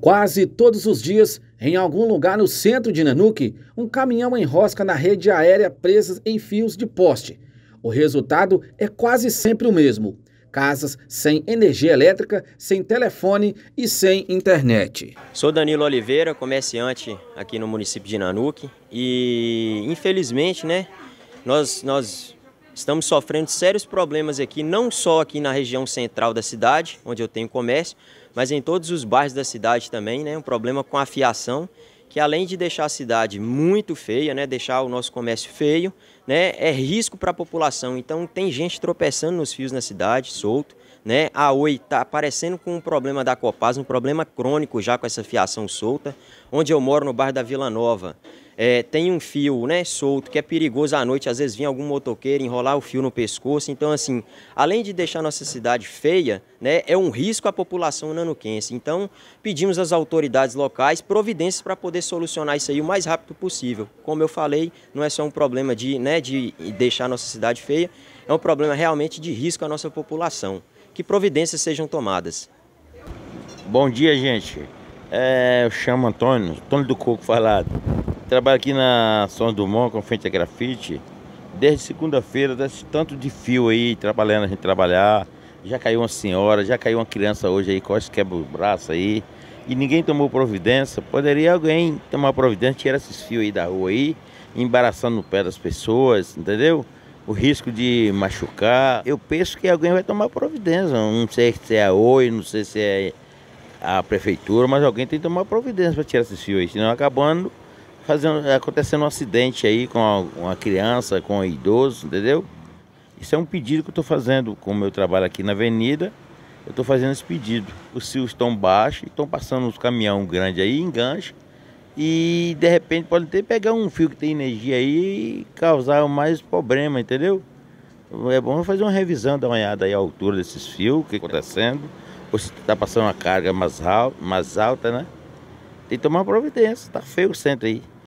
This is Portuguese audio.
Quase todos os dias, em algum lugar no centro de Nanuque, um caminhão enrosca na rede aérea presas em fios de poste. O resultado é quase sempre o mesmo: casas sem energia elétrica, sem telefone e sem internet. Sou Danilo Oliveira, comerciante aqui no município de Nanuque e infelizmente, né, nós nós Estamos sofrendo sérios problemas aqui, não só aqui na região central da cidade, onde eu tenho comércio, mas em todos os bairros da cidade também, né? Um problema com a fiação, que além de deixar a cidade muito feia, né? Deixar o nosso comércio feio, né? É risco para a população. Então tem gente tropeçando nos fios na cidade, solto, né? A Oi está aparecendo com um problema da Copaz, um problema crônico já com essa fiação solta, onde eu moro no bairro da Vila Nova é, tem um fio né, solto que é perigoso à noite, às vezes vinha algum motoqueiro enrolar o fio no pescoço. Então, assim, além de deixar nossa cidade feia, né, é um risco à população nanuquense. Então, pedimos às autoridades locais providências para poder solucionar isso aí o mais rápido possível. Como eu falei, não é só um problema de, né, de deixar nossa cidade feia, é um problema realmente de risco à nossa população. Que providências sejam tomadas. Bom dia, gente. É, eu chamo Antônio, Antônio do Coco Falado. Trabalho aqui na São Dumont, com frente a grafite, desde segunda-feira, desse tanto de fio aí, trabalhando a gente trabalhar. Já caiu uma senhora, já caiu uma criança hoje aí, quase quebra o braço aí. E ninguém tomou providência. Poderia alguém tomar providência, tirar esses fios aí da rua aí, embaraçando no pé das pessoas, entendeu? O risco de machucar. Eu penso que alguém vai tomar providência. Não sei se é a OI, não sei se é a prefeitura, mas alguém tem que tomar providência para tirar esses fios aí, senão acabando fazendo, acontecendo um acidente aí com uma criança, com um idoso, entendeu? Isso é um pedido que eu estou fazendo com o meu trabalho aqui na avenida. Eu estou fazendo esse pedido. Os fios estão baixos, estão passando uns caminhão grande aí, enganche. E de repente podem ter pegar um fio que tem energia aí e causar mais problema, entendeu? É bom fazer uma revisão, dar uma olhada aí à altura desses fios, o que está acontecendo. Ou se está passando uma carga mais, mais alta, né? Tem que tomar providência, tá feio o centro aí.